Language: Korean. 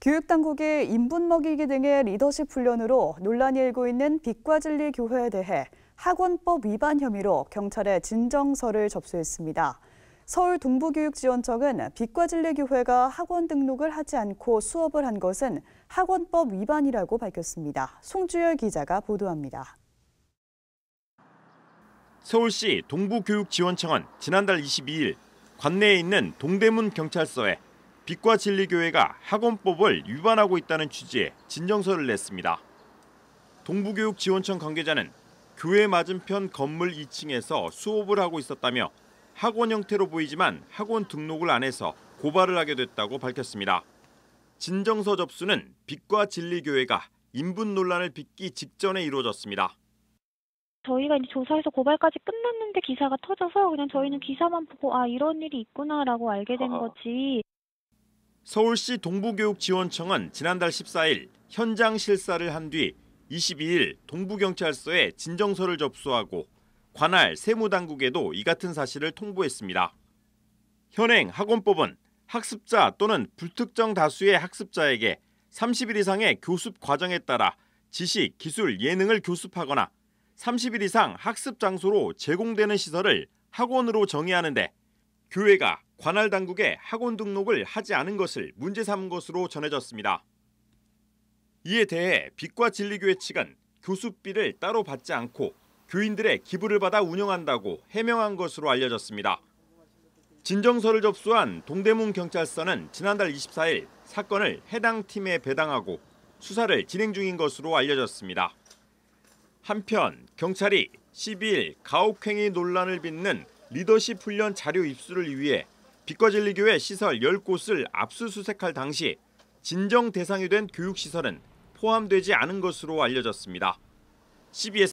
교육당국이 인분 먹이기 등의 리더십 훈련으로 논란이 일고 있는 빛과진리 교회에 대해 학원법 위반 혐의로 경찰에 진정서를 접수했습니다. 서울 동부교육지원청은 빛과진리 교회가 학원 등록을 하지 않고 수업을 한 것은 학원법 위반이라고 밝혔습니다. 송주열 기자가 보도합니다. 서울시 동부교육지원청은 지난달 22일 관내에 있는 동대문 경찰서에 빛과 진리 교회가 학원법을 위반하고 있다는 취지의 진정서를 냈습니다. 동부교육지원청 관계자는 교회 맞은편 건물 2층에서 수업을 하고 있었다며 학원 형태로 보이지만 학원 등록을 안 해서 고발을 하게 됐다고 밝혔습니다. 진정서 접수는 빛과 진리 교회가 인분 논란을 빚기 직전에 이루어졌습니다. 저희가 이제 조사해서 고발까지 끝났는데 기사가 터져서 그냥 저희는 기사만 보고 아 이런 일이 있구나라고 알게 된 아. 거지 서울시 동부교육지원청은 지난달 14일 현장 실사를 한 뒤 22일 동부경찰서에 진정서를 접수하고 관할 세무당국에도 이 같은 사실을 통보했습니다. 현행 학원법은 학습자 또는 불특정 다수의 학습자에게 30일 이상의 교습 과정에 따라 지식, 기술, 예능을 교습하거나 30일 이상 학습 장소로 제공되는 시설을 학원으로 정의하는데 교회가 관할 당국에 학원 등록을 하지 않은 것을 문제 삼은 것으로 전해졌습니다. 이에 대해 빛과 진리교회 측은 교수비를 따로 받지 않고 교인들의 기부를 받아 운영한다고 해명한 것으로 알려졌습니다. 진정서를 접수한 동대문 경찰서는 지난달 24일 사건을 해당 팀에 배당하고 수사를 진행 중인 것으로 알려졌습니다. 한편 경찰이 12일 가혹행위 논란을 빚는 리더십 훈련 자료 입수를 위해 빛과진리교회 시설 10곳을 압수수색할 당시 진정 대상이 된 교육시설은 포함되지 않은 것으로 알려졌습니다. CBS